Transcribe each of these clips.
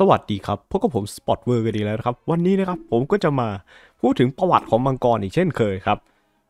สวัสดีครับ พบกับผมสปอตเวอร์กันดีแล้วครับ วันนี้นะครับผมก็จะมาพูดถึงประวัติของมังกรอีกเช่นเคยครับ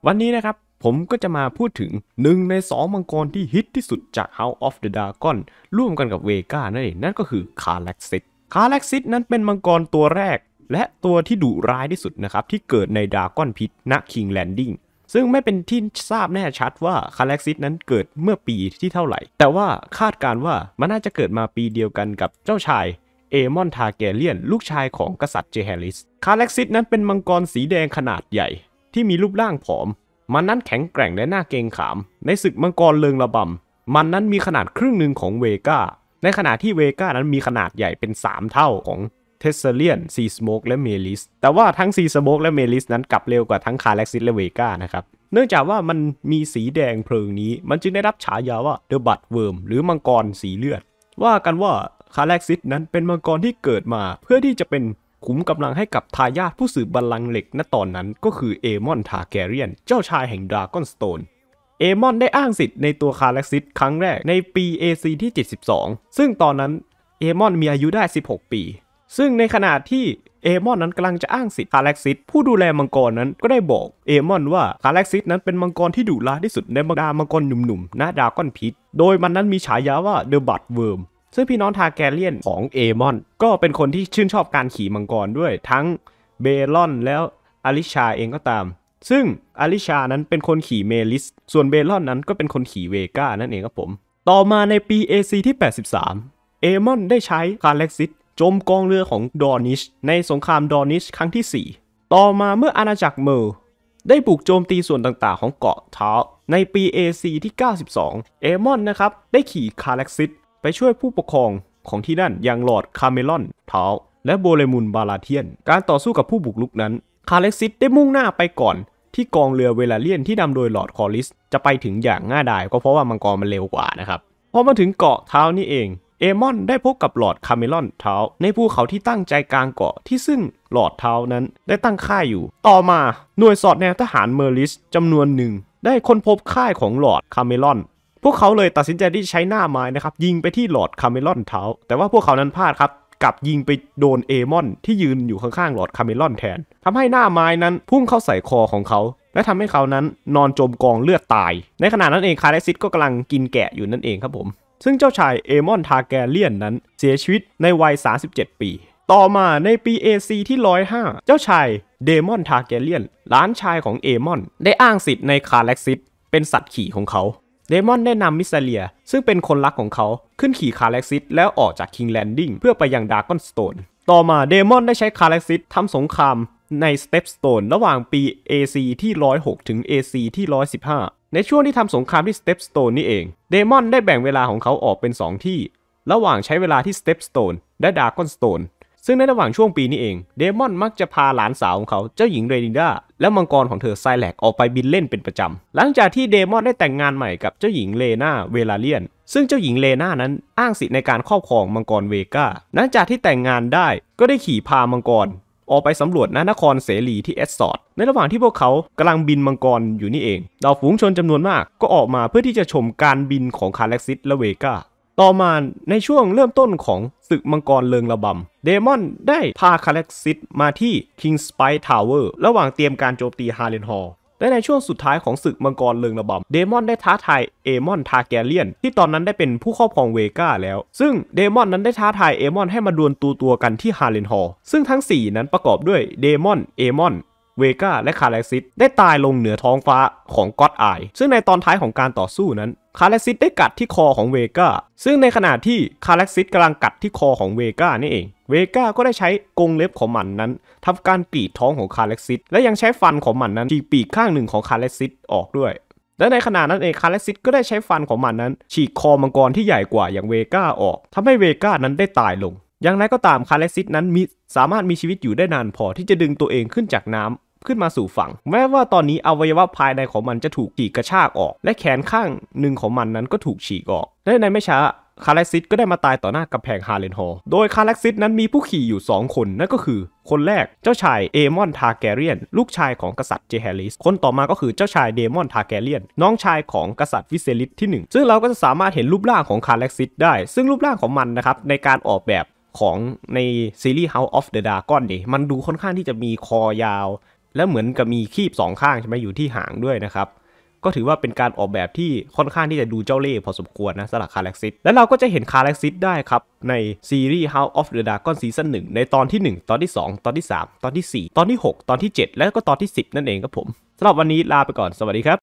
วันนี้นะครับผมก็จะมาพูดถึงหนึ่งใน 2 มังกรที่ฮิตที่สุดจาก House of the Dragon ร่วมกันกับเวก้านั่นเอง นั่นก็คือ คาแล็กซิสคาแล็กซิสนั้นเป็นมังกรตัวแรก และตัวที่ดุร้ายที่สุดนะครับที่เกิดในดากอนพิษณคิงแลนดิ้งซึ่งไม่เป็นที่ทราบแน่ชัดว่าคาแล็กซิสนั้นเกิดเมื่อปีที่เท่าไหร่ แต่ว่าคาดการว่ามันน่าจะเกิดมาปีเดียวกันกับเจ้าชายเอมอนทาเกเลียนลูกชายของกษัตริย์เจเฮลิสคาเล็กซิสนั้นเป็นมังกรสีแดงขนาดใหญ่ ที่มีรูปร่างผอม มันนั้นแข็งแกร่งและหน้าเกรงขาม ในศึกมังกรเลิงระบำมันนั้นมีขนาดครึ่งหนึ่งของเวกาในขณะที่เวกานั้นมีขนาดใหญ่เป็น 3 เท่าของเทสเซเลียนซีสโมกและเมลิสแต่ว่าทั้งซีสโมกและเมลิสนั้นกลับเร็วกว่าทั้งคาเล็กซิสและเวกานะครับเนื่องจากว่ามันมีสีแดงเพลิงนี้ มันจึงได้รับฉายาว่าเดอะบัตเวิร์มหรือมังกรสีเลือด ว่ากันว่าคาแลกซิสนั้นเป็นมังกรที่เกิดมา เพื่อที่จะเป็นขุมกำลังให้กับทายาทผู้สืบบัลลังก์เหล็กณตอนนั้นก็คือเอมอนทาแกเรียน เจ้าชายแห่งดราก้อนสโตนเอมอนได้อ้างสิทธิ์ในตัวคาแล็กซิสครั้งแรกในปี AC ที่ 72 ซึ่งตอนนั้นเอมอนมีอายุได้ 16 ปี ซึ่งในขณะที่เอมอนนั้นกำลังจะอ้างสิทธิ์คาแล็กซิสผู้ดูแลมังกรนั้นก็ได้บอกเอมอนว่าคาแล็กซิสนั้นเป็นมังกรที่ดุร้ายที่สุดในบรรดามังกรหนุ่มๆ ณดาก้อนพิษโดยมันนั้นมีฉายาว่าเดอะบัตเวิร์มซึ่งพี่น้องทาแกเลียนของเอมอนก็เป็นคนที่ชื่นชอบการขี่มังกรด้วยทั้งเบลอนแล้วอลิชาเองก็ตาม ซึ่งอลิชานั้นเป็นคนขี่เมลิส ส่วนเบลอนนั้นก็เป็นคนขี่เวก้านั่นเองครับผม ต่อมาในปี AC ที่ 83เอมอนได้ใช้คารเล็กซิตจมกองเรือของดอนิช ในสงครามดอนิช ครั้งที่ 4 ต่อมาเมื่ออาณาจักรเมอร์ได้บุกโจมตีส่วนต่าง ๆ ของเกาะทาในปี AC ที่ 92เอมอนนะครับได้ขี่คาเล็กซิตไปช่วยผู้ปกครองของที่นั่นอย่างหลอดคาเมลอนเท้าและโบเลมุนบาลาเทียน การต่อสู้กับผู้บุกรุกนั้น คาเล็กซิสได้มุ่งหน้าไปก่อนที่กองเรือเวลาเลียนที่นำโดยหลอดคอริสจะไปถึงอย่างง่ายดาย ก็เพราะว่ามังกรมันเร็วกว่านะครับ พอมาถึงเกาะเท้านี่เองเอมอนได้พบกับหลอดคาเมลอนเท้าในภูเขาที่ตั้งใจกลางเกาะที่ซึ่งหลอดเท้านั้นได้ตั้งค่ายอยู่ต่อมาหน่วยสอดแนวทหารเมอริสจำนวนหนึ่งได้ค้นพบค่ายของหลอดคาเมลอนพวกเขาเลยตัดสินใจที่ใช้หน้าไม้นะครับยิงไปที่หลอดคาเมลอนเท้าแต่ว่าพวกเขานั้นพลาดครับกับยิงไปโดนเอมอน ที่ยืนอยู่ข้างๆหลอดคาเมลอนแทนทำให้หน้าไม้นั้น พุ่งเข้าใส่คอของเขา และทำให้เขานั้นนอนจมกองเลือดตาย ในขณะนั้นเองคาเรซิตก็กำลังกินแกะอยู่นั่นเองครับผมซึ่งเจ้าชายเอมอนทาแกเลียนนั้นเสียชีวิตในวัย 37 ปี ต่อมาในปี AC ที่ 105 เจ้าชายเดมอนทาแกเลียนหลานชายของเอมอน ได้อ้างสิทธิ์ในคาเล็กซิตเป็นสัตว์ขี่ของเขาเดมอนได้นำมิสเซเลียซึ่งเป็นคนรักของเขาขึ้นขี่คาเล็กซิสแล้วออกจากคิงแลนดิ้งเพื่อไปยังดากอนสโตน ต่อมาเดมอนได้ใช้คาเล็กซิสทำสงครามในสเตปสโตนระหว่างปี AC ที่ 106 ถึง AC ที่ 115 ในช่วงที่ทำสงครามที่สเตปสโตนนี่เองเดมอนได้แบ่งเวลาของเขาออกเป็น 2 ที่ ระหว่างใช้เวลาที่สเตปสโตนและดากอนสโตนซึ่งในระหว่างช่วงปีนี้เอง เดมอนมักจะพาหลานสาวของเขาเจ้าหญิงเรนินดาและมังกรของเธอไซแลกออกไปบินเล่นเป็นประจำ หลังจากที่เดมอนได้แต่งงานใหม่กับ เจ้าหญิงเลนาเวลาเลียน ซึ่งเจ้าหญิงเลนานั้นอ้างสิทธิในการครอบครองมังกรเวกาหลังจากที่แต่งงานได้ก็ได้ขี่พามังกร ออกไปสำรวจนานครเสรีที่เอสซอดในระหว่างที่พวกเขากำลังบินมังกรอยู่นี่เองดาวฝูงชนจำนวนมากก็ออกมาเพื่อที่จะชมการบินของคาเล็กซิสและเวกาต่อมาในช่วงเริ่มต้นของศึกมังกรเลิงระบำเดมอนได้พาคาเล็กซิตมาที่ King s p i ์ e Tower ระหว่างเตรียมการโจมตีฮาเลนฮอและในช่วงสุดท้ายของศึกมังกรเลิงระบำเดมอนได้ท้าทายเอมอนทาแกเลียนที่ตอนนั้นได้เป็นผู้ครอบครองเวก้าแล้ว ซึ่งเดมอนนั้นได้ท้าทายเอมอนให้มาดวลตัวตัวกันที่ฮาเลนฮอซึ่งทั้ง 4 นั้นประกอบด้วยเดมอนเอมอนเวกาและคาเลซิสได้ตายลงเหนือท้องฟ้าของก็อดไอซึ่งในตอนท้ายของการต่อสู้นั้นคาเลซิสได้กัดที่คอของเวกาซึ่งในขณะที่คาเลซิสกำลังกัดที่คอของเวกานี่เองเวกาก็ได้ใช้กรงเล็บของมันนั้นทำการปีดท้องของคาเลซิสและยังใช้ฟันของมันนั้นฉีกปีกข้างหนึ่งของคาเลซิสออกด้วยและในขณะนั้นเองคาเลซิสก็ได้ใช้ฟันของมันนั้น ฉีกคอมังกรที่ใหญ่กว่าอย่างเวกาออกทำให้เวกานั้นได้ตายลงอย่างไรก็ตามคาเลซิสนั้นมีสามารถมีชีวิตอยู่ได้นานพอที่จะดึงตัวเองขึ้นจากน้ำขึ้นมาสู่ฝั่ง แม้ว่าตอนนี้อวัยวะภายในของมันจะถูกฉีกกระชากออก และแขนข้างหนึ่งของมันนั้นก็ถูกฉีกออกและในไม่ช้า คารล็กซิสก็ได้มาตายต่อหน้ากำแพงฮาเลนฮอโดยคารล็กซิสนั้นมีผู้ขี่อยู่ 2 คน นั่นก็คือคนแรกเจ้าชายเอมอนทาแกเรียน ลูกชายของกษัตริย์เจแฮลิส คนต่อมาก็คือเจ้าชายเดมอนทาแกเรียนน้องชายของกษัตริย์วิเซลิสที่ 1 ซึ่งเราก็จะสามารถเห็นรูปร่างของคารล็กซิสได้ ซึ่งรูปร่างของมันนะครับในการออกแบบของในซีรีส์ House of the Dragon นี่มันดูค่อนข้างที่จะมีคอยาวแล้วเหมือนกับมีคีบสองข้างใช่ไหมอยู่ที่หางด้วยนะครับ ก็ถือว่าเป็นการออกแบบที่ค่อนข้างที่จะดูเจ้าเล่ห์พอสมควรนะสำหรับคาแล็กซิสแล้วเราก็จะเห็นคาแล็กซิสได้ครับ ในซีรีส์ House of the Dragon Season 1ในตอนที่ 1 ตอนที่ 2 ตอนที่ 3 ตอนที่ 4 ตอนที่ 6 ตอนที่ 7 และก็ตอนที่ 10 นั่นเองครับผมสำหรับวันนี้ลาไปก่อนสวัสดีครับ